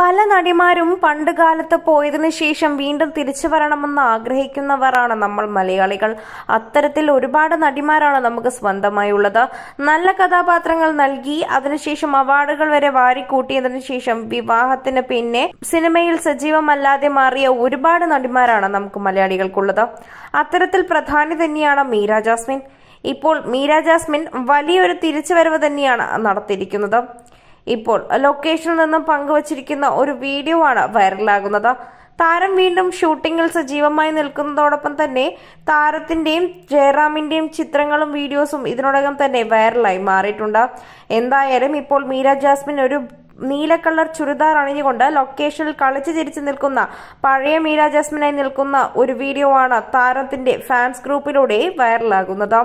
പല നടിമാരും പണ്ട് കാലത്ത് പോയതിനു ശേഷം വീണ്ടും തിരിച്ചു വരണമെന്ന് ആഗ്രഹിക്കുന്നവരാണ് നമ്മൾ മലയാളികൾ അത്തരത്തിൽ ഒരുപാട് നടിമാരാണ് നമുക്ക് സ്വന്തമായുള്ളത് നല്ല കഥാപാത്രങ്ങൾ നൽകി അതിനുശേഷം അവാർഡുകൾ വരെ വാരിക്കൂട്ടിയതിനു ശേഷം വിവാഹത്തിന് പിന്നെ സിനിമയിൽ സജീവമല്ലാതെ മാറിയ ഒരുപാട് നടിമാരാണ് നമുക്ക് മലയാളികൾക്കുള്ളത് അത്തരത്തിൽ പ്രധാനി തന്നെയാണ് മീര ജാസ്മിൻ ഇപ്പോൾ മീര ജാസ്മിൻ വലിയൊരു തിരിച്ചുവരവ് തന്നെയാണ് നടത്തിയിരിക്കുന്നത് ഇപ്പോൾ ലൊക്കേഷനിൽ നിന്നും പങ്കുവച്ചിരിക്കുന്ന ഒരു വീഡിയോ ആണ് വൈറലാകുന്നത് താരം വീണ്ടും ഷൂട്ടിങ്ങിൽ സജീവമായി നിൽക്കുന്നതോടൊപ്പം തന്നെ താരത്തിന്റെയും ജയറാമിന്റെയും ചിത്രങ്ങളും വീഡിയോസും ഇതിനോടകം തന്നെ വൈറലായി മാറിയിട്ടുണ്ട് എന്തായാലും ഇപ്പോൾ മീര ജാസ്മിൻ ഒരു നീല കളർ ചുരിദാർ അണിഞ്ഞുകൊണ്ട് ലൊക്കേഷനിൽ കളിച്ചു ചിരിച്ചു നിൽക്കുന്ന പഴയ മീര ജാസ്മിനായി നിൽക്കുന്ന ഒരു വീഡിയോ ആണ് താരത്തിന്റെ ഫാൻസ് ഗ്രൂപ്പിലൂടെ വൈറലാകുന്നത്